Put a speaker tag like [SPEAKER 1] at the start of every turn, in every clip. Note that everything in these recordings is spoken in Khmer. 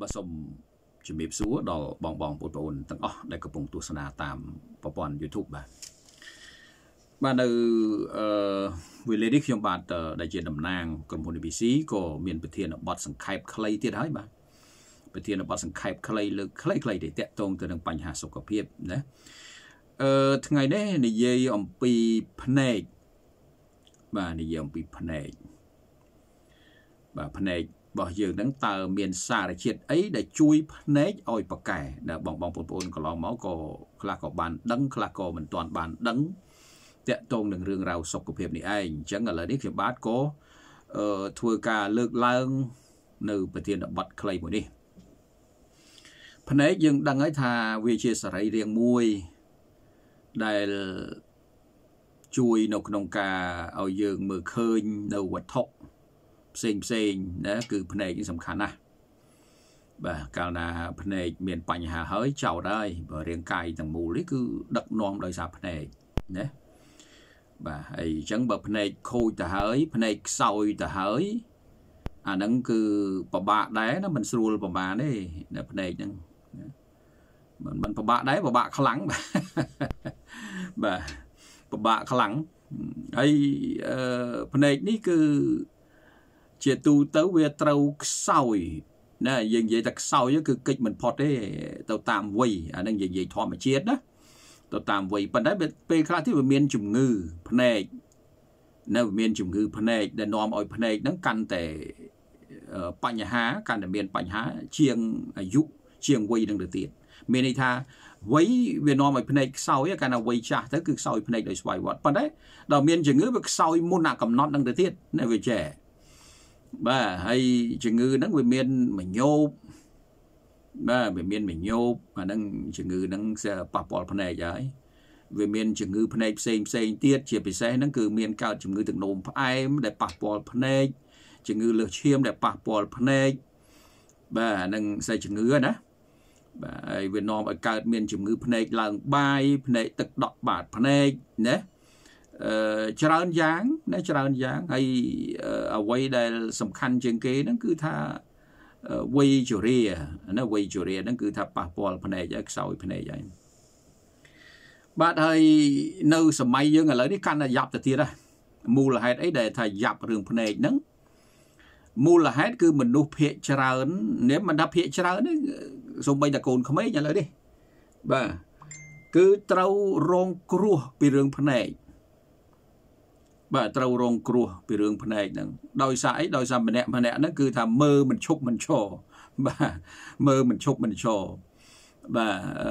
[SPEAKER 1] បាទសូមជំរាបសួរដល់បងបងបងប្អូនទាំងអស់ដែលកំពុងទស្សនាតាមប្រព័ន្ធ YouTube បាទបាទនៅអឺវេលានេះខ្ញុំបាទដែលជាតំណាងក្រុមហ៊ុន ABC ក៏មានប្រធានបទសង្ខេបខ្លីទៀតហើយបាទប្រធានបទសង្ខេបខ្លីលើខ្លីខ្លីទេតកតងទៅនឹងបញ្ហាសុខភាពណាអឺថ្ងៃនេះនិយាយអំពីភ្នែកបាទនិយាយអំពីភ្នែកបាទភ្នែករបស់យើងហ្នឹងតើមានសារជាតិអីដែលជួយភ្នែកឲ្យប៉ាកែដែលបងបងប្អូនកន្លងមកក៏ខ្លះក៏បាន ដឹងខ្លះក៏មិនទាន់បានដឹងតកតងនឹងរឿងរ៉ាវសុខភាពនេះឯងអញ្ចឹងឥឡូវនេះខ្ញុំបាទក៏ធ្វើការលើកឡើងនៅប្រធានបတ်ខ្លីមួយនេះភ្នែកយើងដឹងហើយថាវាជាសរីរាង្គមួយដែលជួយនៅក្នុងការឲ្យយើងមើលឃើញនៅវត្ថុផ្សេងផ្សេងណាគឺភ្នែកនេះសំខាន់ណាស់បាទកាលណាភ្នែកមានបញ្ហាហើយចោតហើយបើរាងកាយទាំងមូលនេះគឺដឹកនាំដោយសារភ្នែកណាបាទហើយអញ្ចឹងបើភ្នែកខូចទៅហើយភ្នែកខ្សោយទៅហើយអាហ្នឹងគឺពិបាកដែរណាមិនស្រួលប្រហែលទេនៅភ្នែកហ្នឹងមិនមិនពិបាកដែរពិបាកខ្លាំងបាទពិបាកខ្លាំងហើយភ្នែកនេះគឺជាទូទៅវាត្រូវខ្សោយណាយើងនិយាយតែខ្សោយគឺកិច្ចមិនផុតទេ ទៅតាមវ័យអានឹងនិយាយធម្មជាតិណាទៅតាមវ័យប៉ុន្តែពេលខ្លះទៀតវាមាន ជំងឺភ្នែកនៅមាន ជំងឺភ្នែកដែលនាំឲ្យភ្នែកហ្នឹងកាន់តែបញ្ហាកាន់តែមានបញ្ហាជាងអាយុជាងវ័យនឹងទៅទៀតមានន័យថាវ័យវានាំឲ្យភ្នែកខ្សោយកាលណាវ័យចាស់ទៅគឺខ្សោយភ្នែកដោយស្វ័យវត្តប៉ុន្តែដល់មានជំងឺវាខ្សោយមុនអាកំណត់នឹងទៅទៀតណាវាចេះបាទហើយជំងឺហ្នឹងវាមានមញោបបាទវាមានមញោបអាហ្នឹងជំងឺហ្នឹងប៉ះពាល់ភ្នែកហើយវាមានជំងឺភ្នែកផ្សេងផ្សេងទៀតជាពិសេសហ្នឹងគឺមានកើតជំងឺ ទឹកនោមផ្អែមដែលប៉ះពាល់ភ្នែកជំងឺលើសឈាមដែលប៉ះពាល់ភ្នែកបាទអាហ្នឹងសេះជំងឺណាបាទហើយវានាំឲ្យកើតមានជំងឺភ្នែកឡើងបាយភ្នែក ទឹកដក់បាតភ្នែកណាច្រើនយ៉ាងណាច្រើនយ៉ាងហើយអ្វីដែលសំខាន់ជាងគេហ្នឹងគឺថាវ័យជរាណាវ័យជរាហ្នឹងគឺថាប៉ះពាល់ភ្នែកហើយខ្សោយភ្នែកហើយបាទហើយនៅសម័យយើងឥឡូវនេះកាន់តែយ៉ាប់ទៅទៀតហើយមូលហេតុអីដែលថាយ៉ាប់រឿងភ្នែកហ្នឹងមូលហេតុគឺមនុស្សភាកច្រើននេះមិនថាភាកច្រើនទេសូម្បីតែកូនក្មេងឥឡូវនេះបាទគឺត្រូវរងគ្រោះពីរឿងភ្នែកបាទត្រូវរងគ្រោះពីរឿងភ្នែកហ្នឹងដោយសារអីដោយសារម្នាក់ម្នាក់ហ្នឹងគឺថាមើលមិនឈប់មិនឈរបាទមើលមិនឈប់មិនឈរបាទអឺ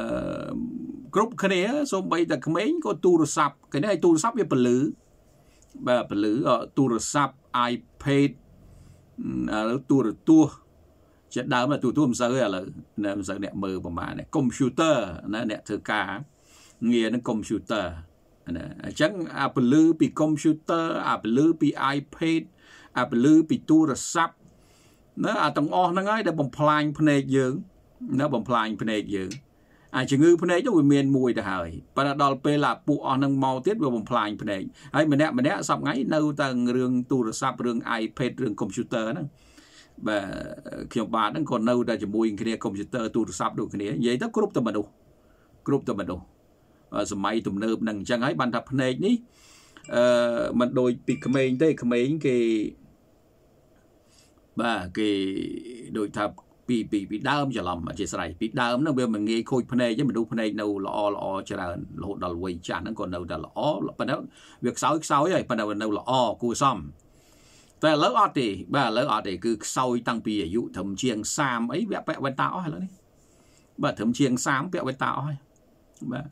[SPEAKER 1] គ្រប់គ្នាសូម្បីតែក្មេងក៏ទូរស័ព្ទគេនេះទូរស័ព្ទវាពលឺបាទពលឺទូរស័ព្ទ iPad ឥឡូវទូរទស្សន៍ជាដើមទូរទស្សន៍មិនសូវឥឡូវមិនសូវអ្នកមើលប្រហែលកុំព្យូទ័រណាអ្នកធ្វើការងារនឹងកុំព្យូទ័រណាអញ្ចឹងអាពលឺពីកុំព្យូទ័រអាពលឺពី iPad អាពលឺពីទូរស័ព្ទណាអាទាំងអស់ហ្នឹងហើយដែលបំផ្លាញភ្នែកយើងណាបំផ្លាញភ្នែកយើងអាជំងឺភ្នែកនោះវាមានមួយទៅហើយប៉ុន្តែដល់ពេលឡាពួកអស់នឹងមកទៀតវាបំផ្លាញភ្នែកហើយម្នាក់ម្នាក់សប្ងៃនៅតែរឿងទូរស័ព្ទរឿង iPad រឿងកុំព្យូទ័រហ្នឹងបាទខ្ញុំបាទហ្នឹងក៏នៅតែជាមួយគ្នាកុំព្យូទ័រទូរស័ព្ទដូចគ្នានិយាយទៅគ្រប់តែមនុស្សគ្រប់តែមនុស្សសម័យទំនើបហ្នឹងអញ្ចឹងហើយបានថាភ្នែកនេះអឺมันដូចពីក្មេងទេក្មេងគេបាទគេដូចថាពីពីពីដើមច្រឡំអធិស្ឋានពីដើមហ្នឹងវាមិនងាយខូចភ្នែកទេមនុស្សភ្នែកនៅល្អល្អច្រើនរហូតដល់វ័យចាស់ហ្នឹងក៏នៅតែល្អប៉ុន្តែវាខ្សោយខ្សោយហើយប៉ុន្តែនៅល្អគួរសមតែឥឡូវអត់ទេបាទឥឡូវអត់ទេគឺខ្សោយតាំងពីអាយុត្រឹមជាង30អីវាពាក់វ៉ែនតាអស់ឥឡូវនេះបាទត្រឹមជាង30ពាក់វ៉ែនតាអស់ហើយបាទ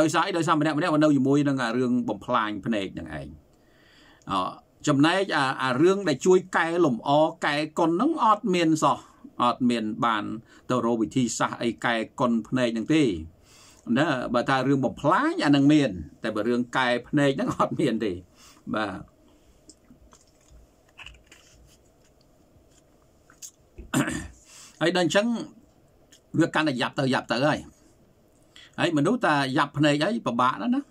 [SPEAKER 1] ដោយសារអីដោយសារម្នាក់ម្នាក់នៅជាមួយនឹងអារឿងបំផ្លាញភ្នែកហ្នឹងឯងអចំណែកអារឿងដែលជួយកែលម្អកែកុនហ្នឹងអត់មានសោះអត់មាន បានទៅរកវិធីសាស្ត្រអីកែកុនភ្នែកហ្នឹងទេណាបើថារឿងបំផ្លាញអានឹងមាន តែបើរឿងកែភ្នែកហ្នឹងអត់មានទេបាទហើយដល់អញ្ចឹងវាកាន់តែយ៉ាប់ទៅយ៉ាប់ទៅហើយហើយមនុស្សតាយ៉ាប់ភ្នែកអីពិបាកណាស់ណា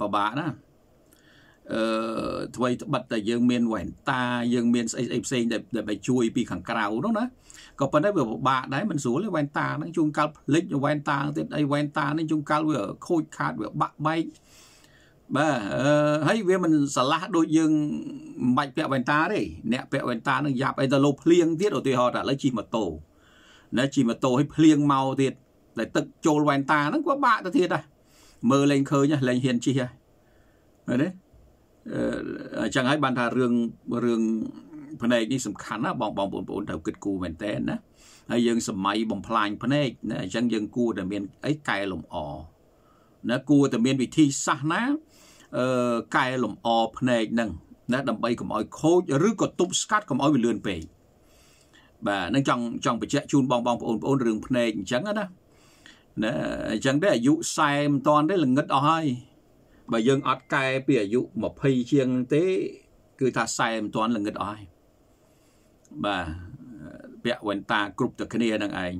[SPEAKER 1] ពិបាកណាស់អឺអ្វីត្បិតតែយើងមានវ៉ែនតាយើងមានស្អីស្អីផ្សេងដែលដែលជួយពីខាងក្រៅនោះណាក៏ប៉ុន្តែវាពិបាកដែរមិនស្រួលទេវ៉ែនតាហ្នឹងជួនកាលភ្លេចវ៉ែនតាទៀតអីវ៉ែនតាហ្នឹងជួនកាលវាខូចខាតវាបាក់បែកបាទអឺហើយវាមិនឆ្លាស់ដូចយើងមិនបាច់ពាក់វ៉ែនតាទេអ្នកពាក់វ៉ែនតានឹងយ៉ាប់អីទៅលោភ្លៀងទៀតឧទាហរណ៍ថាឥឡូវជិះម៉ូតូណែជិះម៉ូតូឲ្យភ្លៀងមកទៀតដែលទឹកចូលវ៉ែនតាហ្នឹងក៏បាក់ទៅទៀតដែរមើលលែងឃើញលែងហ៊ានជិះហើយមែនទេអញ្ចឹងហើយបានថារឿងរឿងភ្នែកនេះសំខាន់ណាបងបងបងប្អូនត្រូវគិតគូរមែនតើណាហើយយើង សម័យបំផ្លាញភ្នែកណាអញ្ចឹងយើងគួរតែមានអីកែលម្អណាគួរតែមានវិធីសាស្ត្រណាអឺកែលម្អភ្នែកហ្នឹង ណាដើម្បីកុំឲ្យខូចឬក៏ទប់ស្កាត់កុំឲ្យវាលឿនពេកបាទនឹងចង់ចង់បញ្ជាក់ជូនបងបងប្អូនបងប្អូនរឿងភ្នែកអញ្ចឹងណាណាអញ្ចឹងទេអាយុ40មិនតាន់ទេល្ងិតអស់ហើយបើយើងអត់កែពីអាយុ20ជាងទេ គឺថា40មិនតាន់ល្ងិតអស់ហើយបាទពាក់វ៉ែនតាគ្រប់តែគ្នានឹងឯង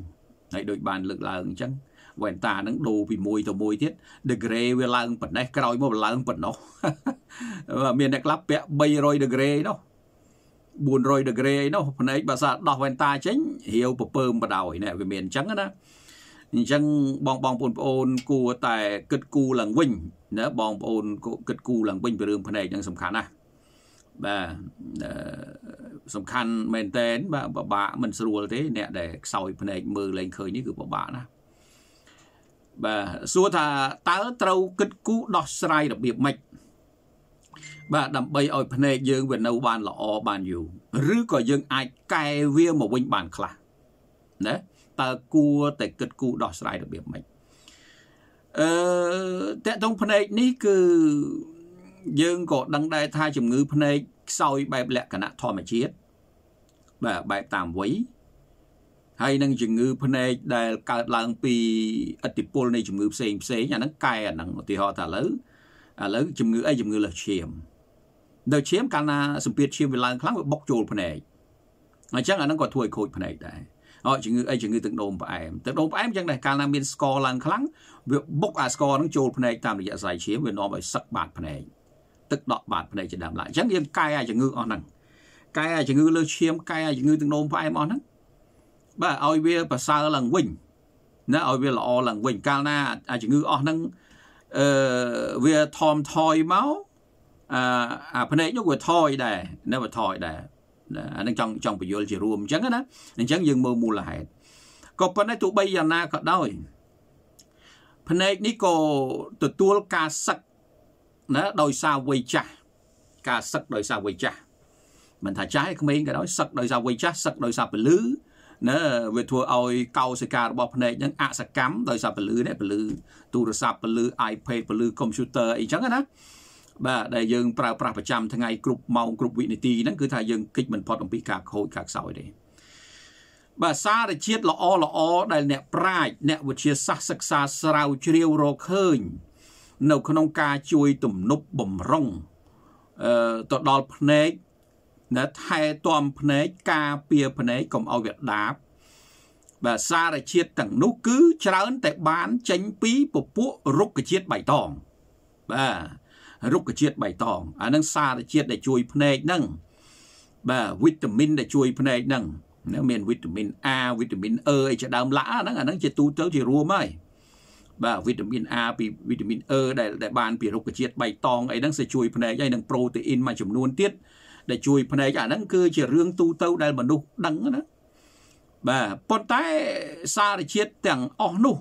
[SPEAKER 1] ហើយដូចបានលើកឡើងអញ្ចឹងវ៉ែនតានឹងដូរពីមួយទៅមួយទៀត degree វាឡើងប៉ុណ្ណេះក្រោយមកវាឡើងប៉ុណ្ណោះមានអ្នកខ្លះពាក់300 degree នោះ400 degree ឯនោះភ្នែកបើសាដោះវ៉ែនតាចេញរាវពពើមបដ ாய் នេះវាមានអញ្ចឹងណាអញ្ចឹងបងបងប្អូនគួរតែគិតគូរឡើងវិញណាបងប្អូនគិតគូរឡើងវិញពីរឿងភ្នែកហ្នឹងសំខាន់ណាស់បាទសំខាន់មែនតែនបាទពិបាកមិនស្រួលទេ អ្នកដែលខ្សោយភ្នែកមើលលែងឃើញនេះគឺពិបាកណាស់បាទសួរថាតើត្រូវគិតគូរដោះស្រាយរបៀបម៉េចបាទដើម្បីឲ្យភ្នែកយើងវានៅបានល្អបានយូរឬក៏យើងអាចកែវាមកវិញបានខ្លះណាតើគួរតែគិតគូរដោះស្រាយរបៀបម៉េចអឺតកតងភ្នែកនេះគឺយើងក៏ដឹងដែរថាជំងឺភ្នែកខ្សោយបែបលក្ខណៈធម្មជាតិបាទបែបតាមវ័យហើយនឹងជំងឺភ្នែកដែលកើតឡើងពីឥទ្ធិពលនៃជំងឺផ្សេងផ្សេងអាហ្នឹងកែអាហ្នឹងឧទាហរណ៍ថាឥឡូវឥឡូវជំងឺអីជំងឺលើសឈាមនៅឈាមកាលណាសម្ពាធឈាមវាឡើងខ្លាំងវាបុកចូលភ្នែកអញ្ចឹងអាហ្នឹងក៏ធ្វើឲ្យខូចភ្នែកដែរឲ្យជំងឺអីជំងឺទឹកនោមផ្អែមទឹកនោមផ្អែមយ៉ាងដែរកាលណាមានស្ករឡើងខ្លាំងវាបុកអាស្ករហ្នឹងចូលភ្នែកតាមរយៈសายឈាមវានាំឲ្យសឹកបាតភ្នែកទឹកដក់បាតភ្នែកជាដើមឡើយអញ្ចឹងយើងកែអាជំងឺអស់ហ្នឹងកែអាជំងឺលើឈាមកែអាជំងឺទឹកនោមផ្អែមអស់ហ្នឹងបាទឲ្យវាប្រសើរឡើងវិញណាឲ្យវាល្អឡើងវិញកាលណាអាជំងឺអស់ហ្នឹងអឺវាថមថយមកអាអាភ្នែកនោះវាថយដែរនៅវាថយដែរអានឹងចង់ចង់បញ្យល់ជារួមអញ្ចឹងណាអញ្ចឹងយើងមើលមូលហេតុក៏ប៉ុន្តែទោះបីយ៉ាងណាក៏ដោយភ្នែកនេះក៏ទទួលការសឹកណាដោយសារវ័យចាស់ការសឹកដោយសារវ័យចាស់មិនថាចាស់ឯក្មេងក៏ដោយសឹកដោយសារវ័យចាស់សឹកដោយសារពលឺណាវាធ្វើឲ្យកោសិការបស់ភ្នែកហ្នឹងអសកម្មដោយសារពលឺនេះពលឺទូរស័ព្ទពលឺ iPad ពលឺកុំព្យូទ័រអីចឹងណាបាទដែលយើងប្រើប្រាស់ប្រចាំថ្ងៃគ្រប់ម៉ោងគ្រប់វិនាទីហ្នឹងគឺថាយើងគិតមិនផុតអំពីការខូចការខ្សោយទេបាទសារជាតិល្អល្អដែល អ្នកប្រាជ្ញអ្នកវិទ្យាសាស្ត្រសិក្សាស្រាវជ្រាវរកឃើញ នៅក្នុងការជួយទំនប់បំរុងអឺទៅដល់ភ្នែកណាថែទាំភ្នែកការពារភ្នែកកុំឲ្យវាដាបបាទសារជាតិទាំងនោះគឺច្រើនតែបានចេញពី ពពួករុក្ខជាតិបៃតងបាទរុក្ខជាតិបៃតង អានឹងសារជាតិដែលជួយភ្នែកហ្នឹងបាទវីតាមីនដែលជួយភ្នែកហ្នឹងហ្នឹងមានវីតាមីន A វីតាមីន E អីជាដើមឡាក់ហ្នឹងអាហ្នឹងជាទូទៅជារួមហើយបាទវីតាមីន A ពីវីតាមីន E ដែលដែលបានពីរុក្ខជាតិបៃតងអីហ្នឹងគឺជួយភ្នែកហើយនិងប្រូតេអ៊ីនមួយចំនួនទៀតដែលជួយភ្នែកអាហ្នឹងគឺជារឿងទូទៅដែលមនុស្សដឹងណាបាទប៉ុន្តែសារជាតិទាំងអស់នោះ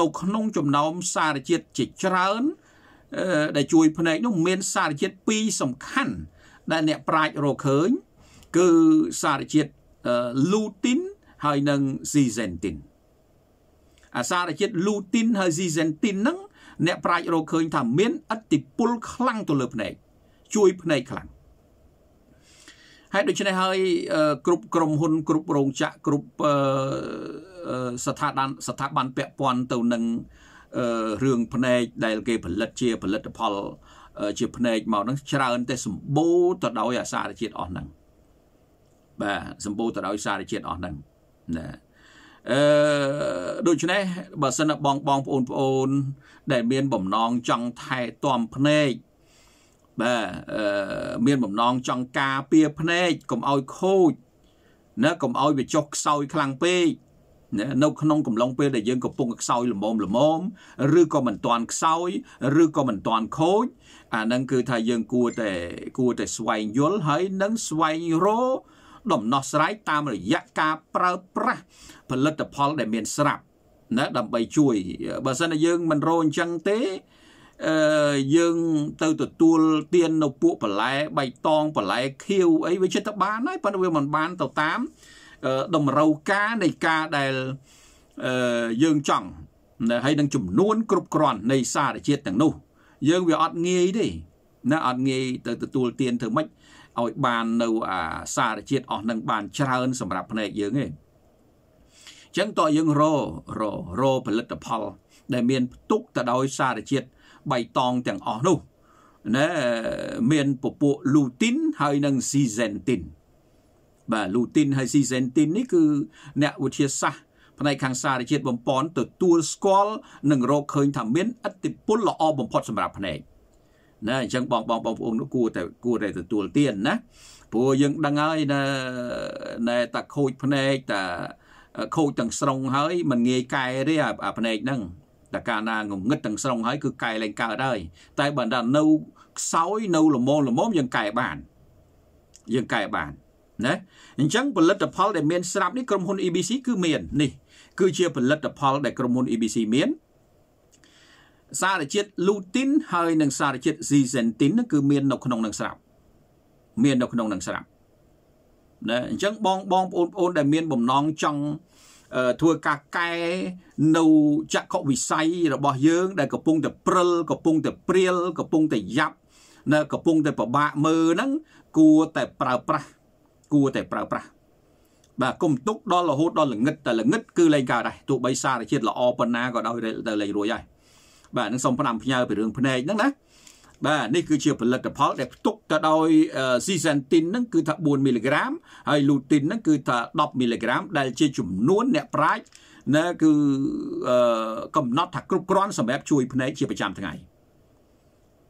[SPEAKER 1] នៅក្នុងចំណោមសារជាតិជាច្រើនដែលជួយភ្នែកនោះមានសារជាតិ2សំខាន់ដែលអ្នកប្រាជ្ញរកឃើញ គឺសារជាតិលូទីនហើយនិងស៊ីសេនទីនអាសារជាតិលូទីនហើយស៊ីសេនទីនហ្នឹងអ្នកប្រាជ្ញរកឃើញថាមានអតិពលខ្លាំងទៅលើភ្នែកជួយភ្នែកខ្លាំងហើយដូច្នេះហើយគ្រប់ក្រុមហ៊ុនគ្រប់រោងចក្រគ្រប់ស្ថាប័នស្ថាប័នពាក់ព័ន្ធទៅនឹងរឿងភ្នែកដែលគេផលិតជា ផលិតផល ជាភ្នែកមកហ្នឹង ច្រើនតែសម្បូរទៅដោយអាសារជាតិអស់ហ្នឹងបាទសម្បូរទៅដោយសារជាតិអស់ហ្នឹងណាអឺដូច្នេះបើសិនបងបងប្អូនប្អូន ដែលមានបំណងចង់ថែទាំភ្នែកបាទអឺមានបំណងចង់ការពារភ្នែកកុំឲ្យខូចណាកុំឲ្យវាចុះខ្សោយខ្លាំងពេកនៅក្នុងកំឡុងពេលដែលយើងកំពុងខ្សោយល្មមល្មមឬក៏មិនទាន់ខ្សោយឬក៏មិនទាន់ខូចអានឹងគឺថាយើងគួរតែគួរតែស្វែងយល់ហើយនឹងស្វែងរកដំណោះស្រាយតាមរយៈការប្រើប្រាស់ផលិតផលដែលមានស្រាប់ណាដើម្បីជួយបើសិនជាយើងមិនរកអញ្ចឹងទេអឺយើងទៅទទួលទាននៅពួកបន្លែបៃតងបន្លែខៀវអីវាចិត្តបានហើយប៉ុន្តែវាមិនបានទៅតាមតម្រូវការនៃការដែលយើងចង់ហើយនឹងចំនួនគ្រប់គ្រាន់នៃសារជាតិទាំងនោះ យើងវាអត់ងាយទេណាអត់ងាយទៅទទួលទានធ្វើម៉េចឲ្យបាននៅ អាសារជាតិអស់នឹងបានច្រើនសម្រាប់ភ្នែកយើងទេអញ្ចឹងតើយើងរររផលិតផល ដែលមានផ្ទុកទៅដោយសារជាតិបៃតងទាំងអស់នោះណាមានពពួកលូទីនហើយនឹងស៊ីសែនទីនបាទលូទីនហើយស៊ីសេនទីននេះគឺអ្នកវិទ្យាសាស្ត្រផ្នែកខាងសារជាតិបំពន់ទទួលស្គាល់និងរកឃើញថាមាន អតិពលល្អបំផុតសម្រាប់ភ្នែកណាអញ្ចឹងបងបងបងប្អូនគួរតែគួរតែទទួលទានណាព្រោះយើងដឹងហើយណាណែតាខូចភ្នែកតាខូចទាំងស្រុងហើយมันងាយកែទេអាភ្នែកហ្នឹងតែកាលណាងងឹតទាំងស្រុងហើយ គឺកែលែងកើតហើយតែបើដល់នៅខ្សោយនៅល្មមល្មមយើងកែបានយើងកែបានណាអញ្ចឹងផលិតផលដែលមានស្រាប់នេះក្រុមហ៊ុន EBC គឺមាននេះគឺជាផលិតផលដែលក្រុមហ៊ុន EBC មានសារជាតិ lutein ហើយនិងសារជាតិ zeaxanthin គឺមាន នៅក្នុងនឹងស្រាប់មាននៅក្នុងនឹងស្រាប់ណាអញ្ចឹងបងបងប្អូនប្អូនដែលមានបំណងចង់ធ្វើការកែនៅចក្ខុវិស័យរបស់យើង ដែលកំពុងតែព្រិលកំពុងតែព្រៀលកំពុងតែយ៉ាប់ នៅកំពុងតែពិបាកមើលហ្នឹងគួរតែប្រើប្រាស់គួរតែប្រើប្រាស់បាទកុំទុកដល់រហូតដល់ល្ងិតតែល្ងិត គឺលែងកើតដែរទោះបីសារជាតិល្អប៉ុណ្ណាក៏ដោយទៅលែងរួចហើយបាទនឹងសូមផ្ដាំផ្ញើពីរឿងភ្នែកហ្នឹងណាបាទនេះគឺជាផលិតផលដែលផ្ទុកទៅដោយស៊ីសានទីនហ្នឹងគឺថា4មីលីក្រាមហើយលូទីនហ្នឹងគឺថា10មីលីក្រាមដែលជាចំនួនអ្នកប្រាជ្ញណាគឺកំណត់ថាគ្រប់គ្រាន់សម្រាប់ជួយភ្នែកជាប្រចាំថ្ងៃ។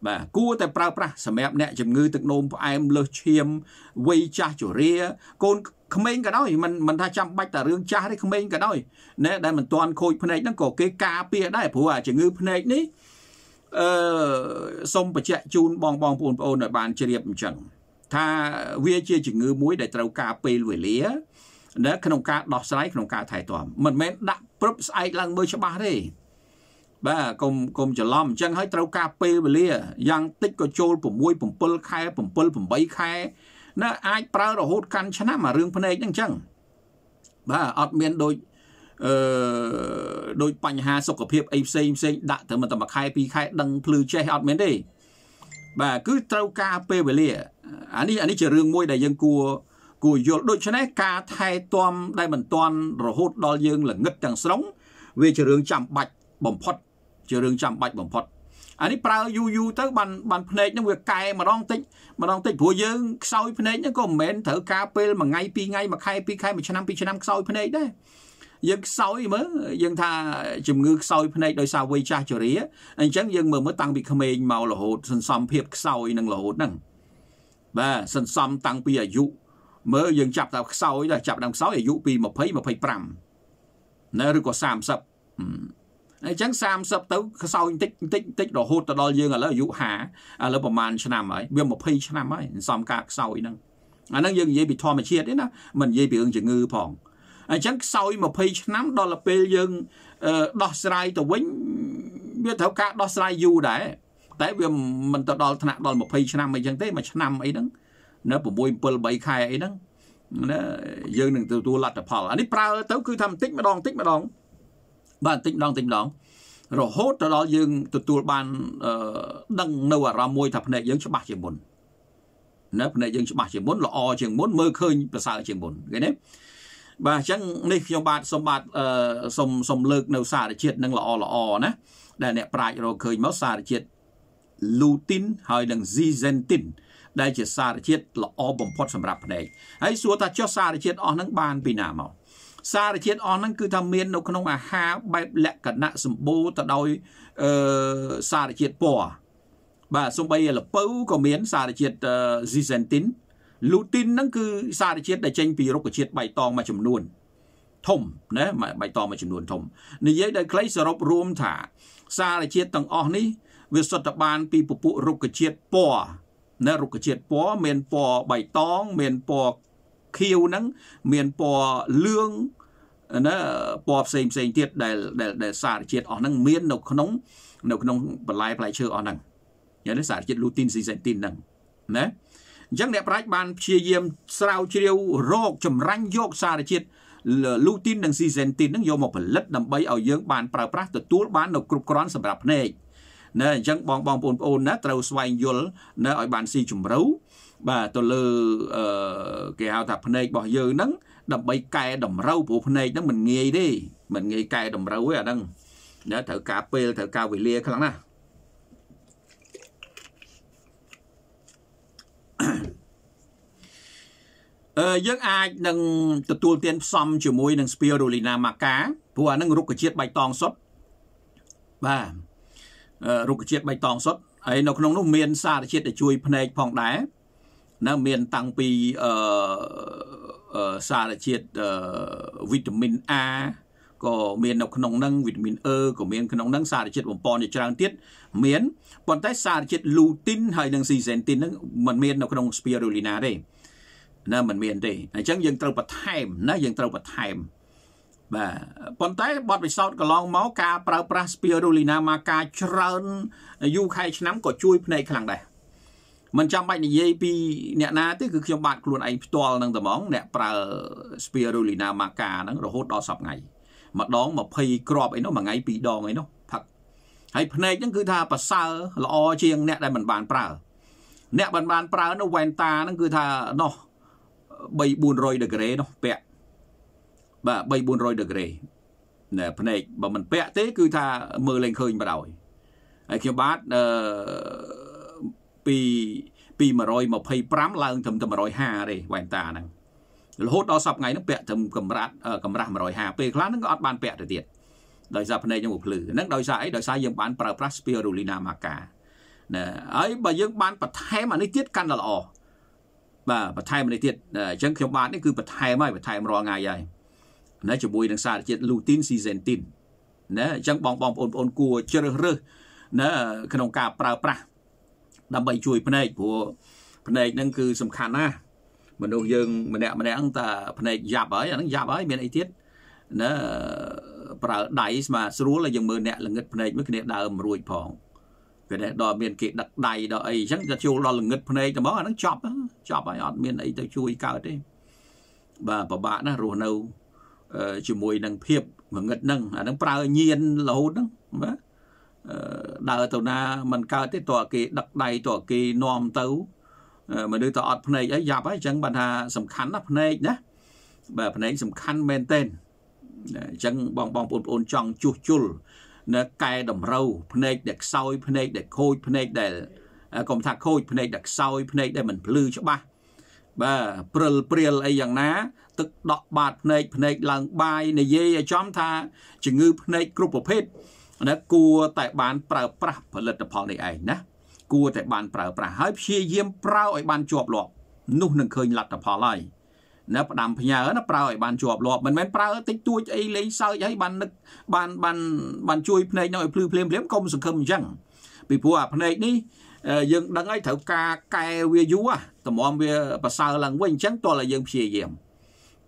[SPEAKER 1] បាទគួរតែប្រើប្រាស់សម្រាប់អ្នកជំងឺទឹកនោមផ្អែមលើសឈាមវ័យចាស់ជរា កូនក្មេងក៏ដោយមិនមិនថាចាំបាច់តែរឿងចាស់ទេក្មេងក៏ដោយណែដែលមិនទាន់ខូចភ្នែកហ្នឹងក៏គេការពារដែរព្រោះអាជំងឺភ្នែកនេះអឺសូមបញ្ជាក់ជូនបងបងបងប្អូនឲ្យបានជ្រាបអញ្ចឹងថាវាជាជំងឺ មួយដែលត្រូវការពេលវេលានៅក្នុងការដោះស្រាយក្នុងការថែទាំមិនមែនដាក់ព្រឹបស្អែកឡើងមើលច្បាស់ទេបាទកុំកុំច្រឡំអញ្ចឹងហើយត្រូវការពេលវេលាយ៉ាងតិចក៏ចូល6 7ខែ7 8ខែណាអាចប្រើរហូតកាន់ឆ្នាំអារឿងភ្នែកហ្នឹងអញ្ចឹងបាទអត់មានដូចអឺដូចបញ្ហាសុខភាពអីផ្សេងផ្សេងដាក់ទៅតែមួយខែពីរខែដឹងភ្លឺចេះអត់មានទេបាទគឺត្រូវការពេលវេលាអានេះអានេះជារឿងមួយដែលយើង គួរគួរយល់ដូច្នេះការថែទាំដែលមិនទាន់រហូតដល់យើងល្ងឹតទាំងស្រុង វាជារឿងចាំបាច់បំផុតជារឿងចាំបាច់បំផុតអានេះប្រើយូរយូរទៅបានបានភ្នែកហ្នឹងវាកែម្ដងតិចម្ដងតិចព្រោះយើងខ្សោយភ្នែកហ្នឹងក៏មិនមែនត្រូវការពេលមួយថ្ងៃពីរថ្ងៃមួយខែពីរខែមួយឆ្នាំពីរឆ្នាំខ្សោយភ្នែកដែរយើងខ្សោយមើលយើងថាជំងឺខ្សោយភ្នែកដោយសារវ័យចាស់ជរាអញ្ចឹងយើងមើលមើលតាំងពីក្មេងមករហូតសន្សំភាពខ្សោយនឹងរហូតហ្នឹងបាទសន្សំតាំងពីអាយុមើលយើងចាប់តាខ្សោយដល់ចាប់ដល់ខ្សោយអាយុពី20 25នៅឬក៏30អញ្ចឹង30ទៅខ្សោយបន្តិចបន្តិចបន្តិចរហូតទៅដល់យើងឥឡូវអាយុ50ឥឡូវប្រហែលឆ្នាំហើយវា20ឆ្នាំហើយសំការខ្សោយហ្នឹងអាហ្នឹងយើងនិយាយពីធម្មជាតិទេណាមិននិយាយពីរឿងជំងឺផងអញ្ចឹងខ្សោយ20ឆ្នាំដល់ទៅពេលយើងដោះស្រាយទៅវិញវាត្រូវការដោះស្រាយយូរដែរតែវាមិនទៅដល់ថ្នាក់ដល់20ឆ្នាំអីចឹងទេមួយឆ្នាំអីហ្នឹងនៅ6 7 3ខែអីហ្នឹងណាយើងនឹងទទួលលទ្ធផលអានេះប្រើ ទៅគឺថាបន្តិចម្ដងបន្តិចម្ដងបាទតិចម្ដងតិចម្ដងរហូតទៅដល់យើងទទួលបានដឹងនៅអារម្មណ៍មួយ ថាភ្នែកយើង ច្បាស់ជាមុនណាភ្នែកយើងច្បាស់ជាមុនល្អជាងមុនមើលឃើញប្រសើរជាងមុនឃើញទេបាទអញ្ចឹងនេះខ្ញុំបាទសូមបាទសូមសូមលើកនៅសារជាតិនឹងល្អល្អណាដែលអ្នក ប្រាជ្ញរកឃើញមកសារជាតិ lutein ហើយនិង zeaxanthin ដែលជាសារជាតិល្អបំផុត សម្រាប់ភ្នែកហើយសួរថាចុះសារជាតិអស់ហ្នឹងបានពីណាមកសារជាតិអស់ហ្នឹងគឺថាមាននៅក្នុងអាហារបែបលក្ខណៈសម្បូរទៅដោយអឺសារជាតិពណ៌បាទសំបីលពៅក៏មានសារជាតិស៊ីសេនទីនលូទីនហ្នឹងគឺសារជាតិដែលចេញពីរុក្ខជាតិបៃតងមួយចំនួនធំណាបៃតងមួយចំនួន ធំនិយាយដោយខ្លីសរុបរួមថា សារជាតិទាំងអស់នេះវាសុទ្ធតែបាន ពីពពួករុក្ខជាតិពណ៌ណារុក្ខជាតិពណ៌មានពណ៌បៃតងមានពណ៌ខៀវហ្នឹងមានពណ៌លឿងណាពណ៌ផ្សេងផ្សេងទៀតដែលដែលសារជាតិអស់ហ្នឹងមាននៅក្នុង នៅក្នុងបន្លែផ្លែឈើអស់ហ្នឹងយ៉ាងនេះសារជាតិលូទីនស៊ីសេនទីនហ្នឹងណាអញ្ចឹងអ្នកប្រាជ្ញបានព្យាយាមស្រាវជ្រាវរកចម្រាញ់យកសារជាតិលូទីននិងស៊ីសេនទីនហ្នឹងយកមកផលិត ដើម្បីឲ្យយើងបានប្រើប្រាស់ទទួលបាននៅគ្រប់គ្រាន់សម្រាប់ភ្នែកណាអញ្ចឹងបងបងប្អូនប្អូនណាត្រូវស្វែងយល់ណាឲ្យបានស៊ីជម្រៅបាទទៅលើអឺគេហៅថាភ្នែករបស់យើងហ្នឹងដើម្បីកែតម្រូវព្រោះភ្នែកហ្នឹងមិនងាយទេមិនងាយកែតម្រូវទេអាហ្នឹងណាត្រូវការពេលត្រូវការវេលាខ្លាំងណាស់អឺយើងអាចនឹងទទួលទានផ្សំជាមួយនឹង spirulina maca ព្រោះអានឹងរុក្ខជាតិបៃតងសុទ្ធបាទរុក្ខជាតិបៃតងសុទ្ធហើយនៅក្នុងនោះមាន សារជាតិដែលជួយភ្នែកផងដែរនឹងមានតាំងពីអឺសារជាតិវីតាមីន A ក៏មាននៅក្នុងហ្នឹងវីតាមីន E ក៏មានក្នុងហ្នឹងសារជាតិបំប៉នជាច្រើនទៀតមានប៉ុន្តែសារជាតិលូទីនហើយនិងស៊ីសេនទីនហ្នឹងมันមាននៅក្នុងស្ពីរូលីណាទេណាมันមានទេអញ្ចឹងយើងត្រូវបន្ថែមណាយើងត្រូវបន្ថែមបាទប៉ុន្តែបទពិសោធន៍កន្លងមកការប្រើប្រាស់ស្ពីរូលីណាមកការច្រើនយូរខែឆ្នាំក៏ជួយផ្នែកខ្លាំងដែរមិនចាំបាច់និយាយពីអ្នកណាទេគឺខ្ញុំបាទខ្លួនឯងផ្ទាល់នឹងតែហ្មងអ្នកប្រើ spirulina maca ហ្នឹងរហូតដល់សប្ងៃម្ដង20គ្រាប់អីនោះមួយថ្ងៃ2ដងអីនោះផឹកហើយភ្នែកហ្នឹងគឺ ថាប្រសើរល្អជាងអ្នកដែលមិនបានប្រើ អ្នកមិនបានប្រើនោះវ៉ែនតាហ្នឹងគឺថានោះ3 400ដឺក្រេនោះពាក់បាទ3 400ដឺក្រេណែភ្នែកបើមិនពាក់ទេគឺថាមើលលែងឃើញបណ្ដោយហើយខ្ញុំបាទអឺពីពី125ឡើងត្រឹមតែ150ទេវ៉ែនតាហ្នឹងរហូតដល់សប្តាហ៍ថ្ងៃហ្នឹងពាក់ត្រឹមកម្រាស់កម្រាស់150ពេលខ្លះហ្នឹងក៏អត់បានពាក់ទៅទៀតដោយសារភ្នែកយើងភ្លឺហ្នឹងដោយសារអីដោយសារយើងបានប្រើប្រាស់ spirulina maca ណាហើយបើយើងបានបន្ថែមអានេះទៀតកាន់តែល្អបាទបន្ថែមអានេះទៀតអញ្ចឹងខ្ញុំបាទនេះគឺបន្ថែមហើយបន្ថែមរាល់ថ្ងៃហើយណាជាមួយនឹងសារជាតិ lutein zeaxanthin ណាអញ្ចឹងបងបងប្អូនបងប្អូនគួរជ្រើសរើសណាក្នុងការប្រើប្រាស់ដើម្បីជួយភ្នែកព្រោះភ្នែកហ្នឹងគឺសំខាន់ណាស់មនុស្សយើងម្នាក់ម្នាក់ហ្នឹងតាភ្នែកយ៉ាប់ហើយអាហ្នឹងយ៉ាប់ហើយមានអីទៀតណាប្រើដៃស្មាស្រួលហើយយើងមើលអ្នកល្ងឹតភ្នែកមួយគ្នាដើមរួចផងគេដល់មានគេដឹកដៃដល់អីអញ្ចឹងទៅជួលដល់ល្ងឹតភ្នែកតែមកអាហ្នឹងចប់ចប់ហើយអត់មានអីទៅជួយកើតទេបាទពិបាកណាស់រស់នៅជាមួយនឹងភាពងងឹតហ្នឹងអាហ្នឹងប្រើញៀនរហូតហ្នឹងបាទដើរទៅណាមិនកើតទេតើគេដឹកដៃតើគេនាំទៅ មនុស្សតើអត់ភ្នែកអីយ៉ាប់ហើយអញ្ចឹងបានថាសំខាន់ណាភ្នែកណាបាទភ្នែកសំខាន់មែនទែនអញ្ចឹងបងបងប្អូនប្អូនចង់ជួសជុលនៅកែតម្រូវភ្នែកដែលខ្សោយភ្នែកដែលខូចភ្នែកដែលកុំថាខូចភ្នែកដែលខ្សោយភ្នែកដែលមិនភ្លឺច្បាស់បាទព្រិលព្រាលអីយ៉ាងណា ទឹកដក់បាតភ្នែកភ្នែកឡើងបាយនិយាយឲ្យចំថាជំងឺ ភ្នែកគ្រប់ប្រភេទណាគួរតែបានប្រើប្រាស់ផលិតផលនេះឯងណាគួរតែបានប្រើប្រាស់ហើយព្យាយាមប្រើឲ្យបានជាប់លាប់នោះនឹងឃើញលទ្ធផលហើយណាផ្ដាំផ្ញើណាប្រើឲ្យបានជាប់លាប់មិនមែនប្រើតិចតួចអីលេងសើចអីបាននឹកបានបានបានជួយភ្នែកនោះឲ្យភ្លឺភ្លាមភ្លាមកុំសង្ឃឹមអញ្ចឹងពីព្រោះអាភ្នែកនេះយើងដឹងហើយត្រូវការកែវាយូរតម្រាំវា ប្រសើរឡើងវិញអញ្ចឹងតោះឲ្យយើងព្យាយាម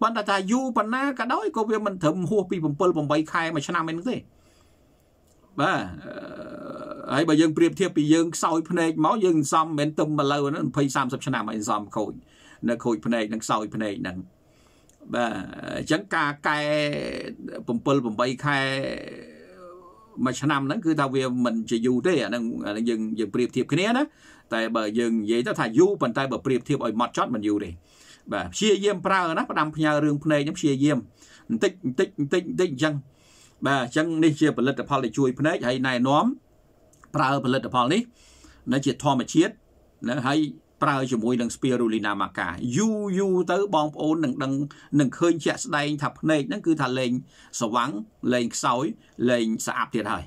[SPEAKER 1] ប៉ុន្តែថាយូរប៉ុណ្ណាក៏ដោយក៏វាមិនត្រឹមហួសពី7 8ខែមួយឆ្នាំឯនោះទេបាទហើយបើយើងប្រៀបធៀបពីយើងខ្សោយភ្នែកមកយើងសំមិនទឹមមកលើហ្នឹង20 30ឆ្នាំហើយសំខូចនៅខូចភ្នែកនឹងខ្សោយភ្នែកហ្នឹងបាទអញ្ចឹងការកែ7 8ខែមួយឆ្នាំហ្នឹងគឺថាវាមិនជាយូរទេអាហ្នឹងយើងយើងប្រៀបធៀបគ្នាណាតែបើយើងនិយាយទៅថាយូរប៉ុន្តែបើប្រៀបធៀបឲ្យម៉ត់ចត់មិនយូរទេបាទព្យាយាមប្រើណាផ្ដាំផ្ញើរឿងភ្នែកហ្នឹងព្យាយាមបន្តិចបន្តិចបន្តិចបន្តិចអញ្ចឹងបាទអញ្ចឹងនេះជាផលិតផលដែលជួយភ្នែកហើយណែនាំប្រើផលិតផលនេះនៅជាធម្មជាតិណាហើយប្រើជាមួយនឹង spirulina maca យូរយូរទៅបងប្អូននឹងដឹងនឹងឃើញជាក់ស្ដែង ថាភ្នែកហ្នឹងគឺថាលែងស្វាំងលែងខ្សោយលែងស្អាប់ទៀតហើយ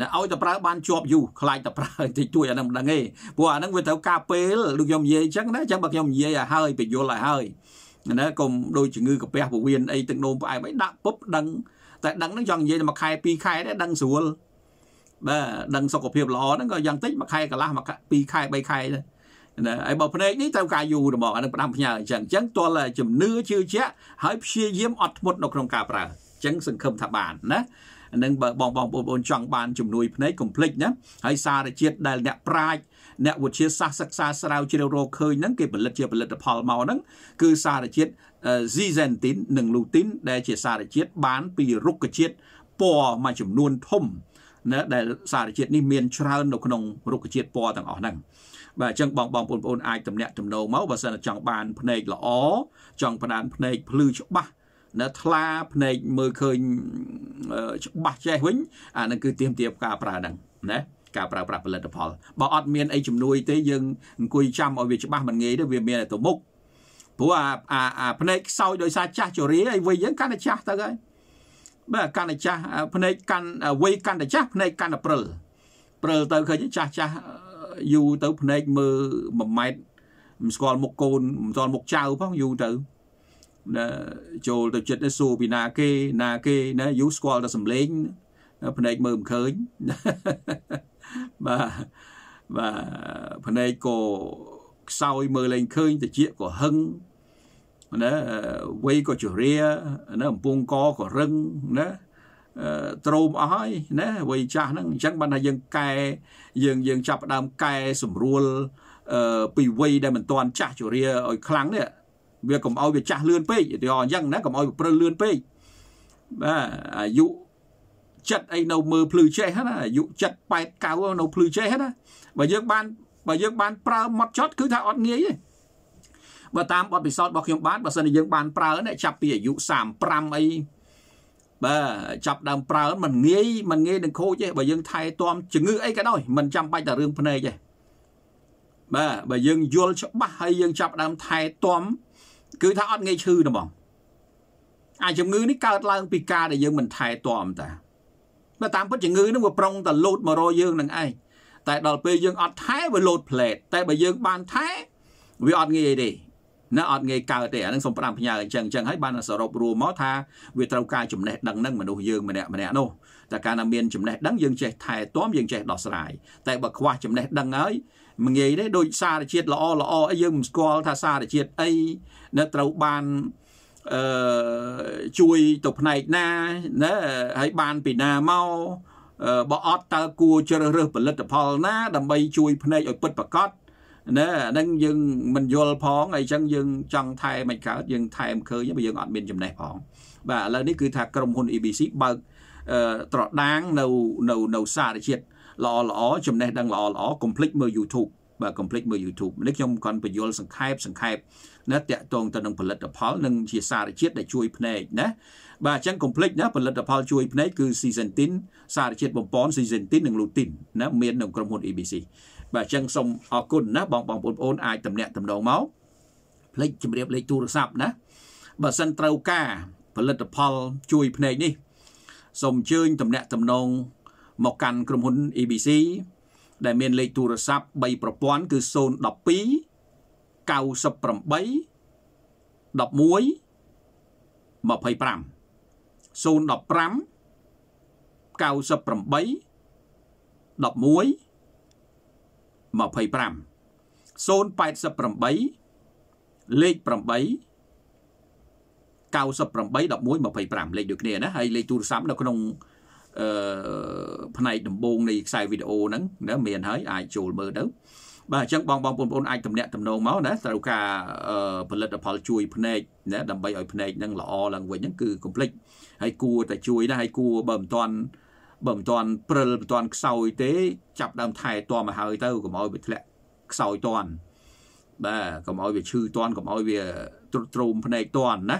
[SPEAKER 1] ណាឲ្យតែប្រើបានជាប់យូរខ្លាចតែប្រើតិចតួចអាហ្នឹងមិនដឹងទេព្រោះអាហ្នឹងវាត្រូវការពេលដូចខ្ញុំនិយាយអញ្ចឹងណាអញ្ចឹងបើខ្ញុំនិយាយឲ្យហើយបញ្យល់ឲ្យហើយណាកុំដូចជំងឺកាពះពោះវៀនអីទឹកនោមផ្អែមអីដាក់ពុបដឹងតែដឹងហ្នឹងចង់និយាយតែមួយខែពីរខែទេដឹងស្រួលបាទដឹងសុខភាពល្អហ្នឹងក៏យ៉ាងតិចមួយខែកន្លះមួយពីរខែបីខែដែរណាហើយបើភ្នែកនេះត្រូវការយូរហ្មងអានឹងផ្ដាំផ្ញើអញ្ចឹងអញ្ចឹងទាល់តែជំនឿជឿជាក់ហើយព្យាយាមអត់ធ្មត់នៅក្នុងការប្រើអញ្ចឹងសង្ឃឹមថាបានណានឹងបើបងបងប្អូនចង់បានជំនួយភ្នែកកុំភ្លេចណាហើយសារជាតិដែលអ្នកប្រាជ្ញអ្នកវិទ្យាសាស្ត្រសិក្សាស្រាវជ្រាវរកឃើញហ្នឹងគេផលិតជាផលិតផលមកហ្នឹងគឺសារជាតិ zeaxanthin និង lutein ដែលជាសារជាតិបាន ពីរុក្ខជាតិពណ៌មួយចំនួនធំណាដែលសារជាតិនេះមានច្រើននៅក្នុងរុក្ខជាតិពណ៌ទាំងអស់ហ្នឹងបាទអញ្ចឹងបងបងប្អូនអាចតំណាក់តំណងមកបើសិនចង់បានភ្នែកល្អចង់បានភ្នែកភ្លឺច្បាស់ណាថ្លាភ្នែកមើលឃើញច្បាស់ចេះវិញអានឹងគឺទៀមទាបការប្រើហ្នឹងណាការប្រើប្រាស់ផលិតផលបើអត់មានអីជំនួយទេយើងអង្គុយចាំឲ្យវាច្បាស់មិនងាយទេវាមានតែទៅមុខព្រោះអាអាភ្នែកខ្សោយដោយសារចាស់ជរាអីវិញយើងកាន់តែចាស់ទៅហើយបាទកាន់តែចាស់ភ្នែកកាន់វ័យកាន់តែចាស់ភ្នែកកាន់តែព្រិលព្រិលទៅឃើញចាស់ចាស់យូរទៅភ្នែកមើល1ម៉ែត្រមិនស្គាល់មុខកូនមិនស្គាល់មុខចៅផងយូរទៅចូលទៅចិត្តសួរពីណាគេណាគេណាយូរស្គាល់តែសំលេងភ្នែកមើលមិនឃើញបាទបាទភ្នែកក៏ខ្សោយមើលលែងឃើញតិចក៏ហឹងណាវ័យក៏ជរាណាអំពងកក៏រឹងណាត្រោមអស់ហើយណាវ័យចាស់ហ្នឹងអញ្ចឹងបានថាយើងកែយើងយើងចាប់ផ្ដើមកែសម្រួលពីវ័យដែលមិនទាន់ចាស់ជរាឲ្យខ្លាំងនេះវាកុំឲ្យវាចាស់លឿនពេកឧទាហរណ៍អញ្ចឹងណាកុំឲ្យវាព្រឹលលឿនពេកបាទអាយុចិត្តអីនៅមើលភ្លឺចេះហ្នឹងអាយុ7 8 9នៅភ្លឺចេះហ្នឹងបើយើងបានបើយើងបានប្រើម៉ត់ចត់គឺថាអត់ងាយទេបើតាមបទពិសោធន៍របស់ខ្ញុំបានបើសិនជាយើងបានប្រើនេះចាប់ពីអាយុ35អីបាទចាប់ដើមប្រើมันងាយมันងាយនឹងខូចទេបើយើង ថែទាំជំងឺអីក៏ដោយมันចាំបាច់តែរឿងភ្នែកទេបាទបើយើងយល់ច្បាស់ហើយយើងចាប់ដើមថែទាំគឺថាអត់ងាយឈឺទេបងអាជំងឺនេះកើតឡើងពីការដែលយើងមិនថែទាំតានៅតាមពិតជំងឺនឹងវាប្រុងតែលោតមករកយើងនឹងឯងតែដល់ពេលយើងអត់ថែវាលោតផ្លេតតែបើយើងបានថែវាអត់ងាយទេណាអត់ងាយកើតទេអានឹងសូមផ្ដាំផ្ញើអញ្ចឹងអញ្ចឹងហើយបានសរុបរួមមកថាវាត្រូវការចំណេះដឹងនឹងមនុស្សយើងម្នាក់ម្នាក់នោះតែកាលណាមានចំណេះដឹងយើងចេះថែទាំយើងចេះដោះស្រាយតែបើខ្វះចំណេះដឹងហើយមិនងាយទេដូចសារជាតិល្អល្អអីយើងមិនស្គាល់ថាសារជាតិអីនៅត្រូវបានអឺជួយទៅផ្នែកណាណាហើយបានពីណាមកបើអត់តើគួរជ្រើសរើសផលិតផល ណាដើម្បី ជួយផ្នែកឲ្យពិតប្រកបណាហ្នឹងយើងមិនយល់ផងអីចឹងយើងចង់ថែមិនកើតយើងថែមឃើញបើយើងអត់មានចំណេះផងបាទឥឡូវនេះគឺ ថាក្រុមហ៊ុន EBC បើកត្រដាងនៅនៅនៅសារជាតិល្អល្អចំណេះដឹងល្អល្អកុំភ្លេចមើល YouTube បាទកុំភ្លេចមើល YouTube នេះខ្ញុំគាត់បញ្យលសង្ខេបសង្ខេបណាតាក់ទងទៅនឹងផលិតផលនិងជាសារជាតិដែលជួយភ្នែកណាបាទអញ្ចឹងកុំភ្លេចណាផលិតផលជួយភ្នែកគឺ Seasentin សារជាតិបំពន់ Seasentin និង Lutein ណាមាននៅក្រុមហ៊ុន ABC បាទអញ្ចឹងសូមអរគុណណា បងបងប្អូនអាចតំណាក់តំណងមកភ្លេចជម្រាបលេខទូរស័ព្ទណាបើសិនត្រូវការផលិតផលជួយភ្នែកនេះសូមអញ្ជើញតំណាក់តំណងមកកាន់ក្រុមហ៊ុន ABC ដែលមានលេខទូរស័ព្ទ3ប្រព័ន្ធគឺ012 98 11 25 015 98 11 25 088លេខ8 98 11 25លេខដូចគ្នាណាហើយលេខទូរស័ព្ទនៅក្នុងអឺផ្នែកដំបូងនៃខ្សែវីដេអូហ្នឹងណាមានហើយអាចចូលមើលទៅបាទអញ្ចឹងបងបងបងប្អូនអាចតំណាក់តំណងមកណាត្រូវការផលិតផលជួយភ្នែកណាដើម្បីឲ្យភ្នែកនឹងល្អឡើងវិញហ្នឹងគឺកុំភ្លេចហើយគួរតែជួយណាហើយគួរបើមិនតាន់បើមិនតាន់ព្រិលមិនតាន់ខ្សោយទេ ចាប់ដើមថែទាំមកហើយទៅកុំឲ្យវាធ្លាក់ខ្សោយតាន់បាទកុំឲ្យវាឈឺតាន់កុំឲ្យវាទ្រុឌទ្រោមភ្នែកតាន់ណា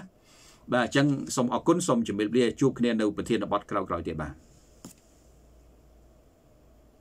[SPEAKER 1] បាទអញ្ចឹងសូមអរគុណសូមជម្រាបលាជួបគ្នានៅប្រធានបទក្រោយៗទៀតបាទ